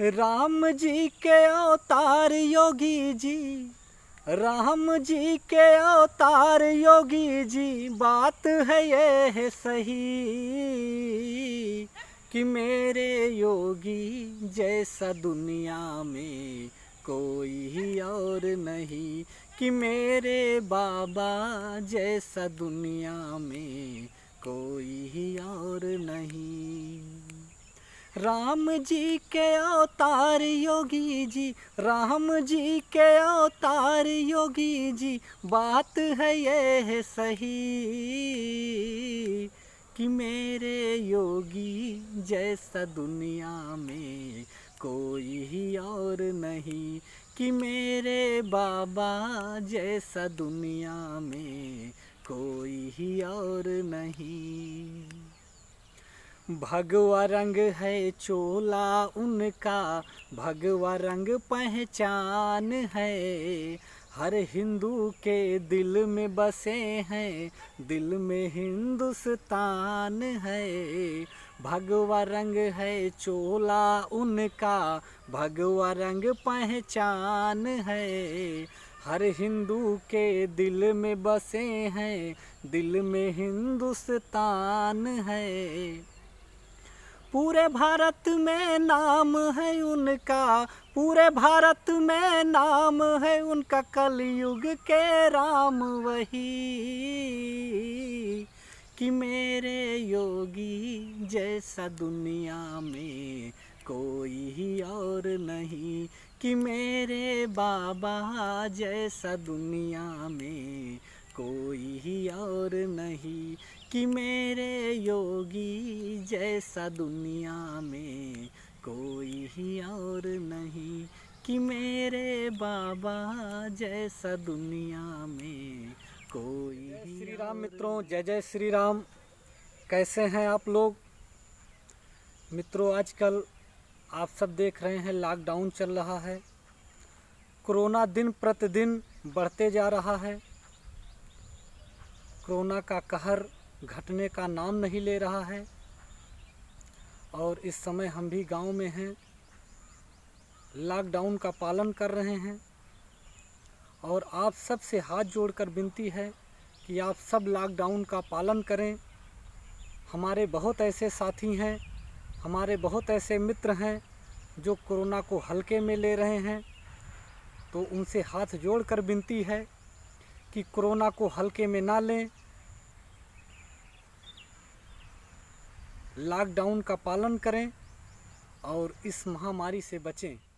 राम जी के अवतार योगी जी राम जी के अवतार योगी जी बात है ये है सही कि मेरे योगी जैसा दुनिया में कोई ही और नहीं कि मेरे बाबा जैसा दुनिया में कोई ही और नहीं राम जी के अवतार योगी जी राम जी के अवतार योगी जी बात है ये है सही कि मेरे योगी जैसा दुनिया में कोई ही और नहीं कि मेरे बाबा जैसा दुनिया में कोई ही और नहीं भगवा रंग है चोला उनका भगवा रंग पहचान है हर हिंदू के दिल में बसे हैं दिल में हिंदुस्तान है भगवा रंग है चोला उनका भगवा रंग पहचान है हर हिंदू के दिल में बसे हैं दिल में हिंदुस्तान है पूरे भारत में नाम है उनका पूरे भारत में नाम है उनका कलयुग के राम वही कि मेरे योगी जैसा दुनिया में कोई ही और नहीं कि मेरे बाबा जैसा दुनिया में कोई ही और नहीं कि मेरे योगी जैसा दुनिया में कोई ही और नहीं कि मेरे बाबा जैसा दुनिया में कोई श्री राम मित्रों जय जय श्री राम कैसे हैं आप लोग मित्रों आजकल आप सब देख रहे हैं लॉकडाउन चल रहा है कोरोना दिन प्रतिदिन बढ़ते जा रहा है कोरोना का कहर घटने का नाम नहीं ले रहा है और इस समय हम भी गांव में हैं लॉकडाउन का पालन कर रहे हैं और आप सब से हाथ जोड़कर विनती है कि आप सब लॉकडाउन का पालन करें हमारे बहुत ऐसे साथी हैं हमारे बहुत ऐसे मित्र हैं जो कोरोना को हल्के में ले रहे हैं तो उनसे हाथ जोड़कर विनती है कि कोरोना को हल्के में ना लें लॉकडाउन का पालन करें और इस महामारी से बचें